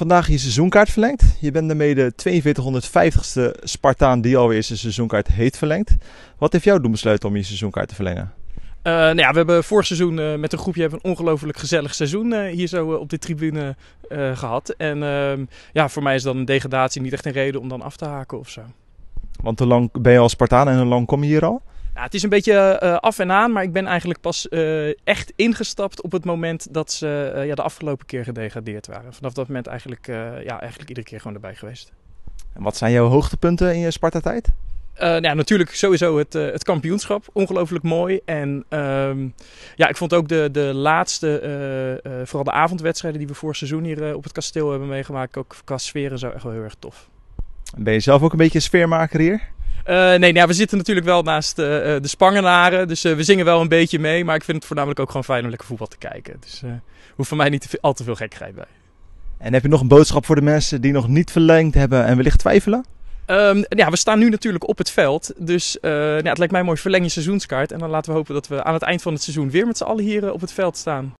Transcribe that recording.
vandaag je seizoenkaart verlengd. Je bent daarmee de 4250ste Spartaan die alweer zijn seizoenkaart heeft verlengd. Wat heeft jou doen besluiten om je seizoenkaart te verlengen? Eh, nou ja, we hebben vorig seizoen eh, met een groepje hebben een ongelooflijk gezellig seizoen eh, hier zo op de tribune gehad. En ehm, ja, voor mij is dan een degradatie niet echt een reden om dan af te haken of zo. Want hoe lang ben je al Spartaan en hoe lang kom je hier al? het is een beetje eh, af en aan, maar ik ben eigenlijk pas eh, echt ingestapt op het moment dat ze eh, ja, de afgelopen keer gedegradeerd waren. Vanaf dat moment eigenlijk, ja, eigenlijk iedere keer gewoon erbij geweest. En wat zijn jouw hoogtepunten in je Sparta-tijd? nou, ja, natuurlijk sowieso het, het kampioenschap. Ongelooflijk mooi. En ehm, ja, ik vond ook de, de laatste, vooral de avondwedstrijden die we voor seizoen hier op het kasteel hebben meegemaakt, ook qua sfeer zo echt wel heel erg tof. Ben je zelf ook een beetje een sfeermaker hier? Eh, nee, nou, we zitten natuurlijk wel naast eh, eh, de Spangenaren. Dus we zingen wel een beetje mee. Maar ik vind het voornamelijk ook gewoon fijn om lekker voetbal te kijken. Dus hoeft van mij niet te al te veel gek bij. En heb je nog een boodschap voor de mensen die nog niet verlengd hebben en wellicht twijfelen? Ehm, ja, we staan nu natuurlijk op het veld. Dus uh, het lijkt mij mooi verleng je seizoenskaart. En dan laten we hopen dat we aan het eind van het seizoen weer met z'n allen hier op het veld staan.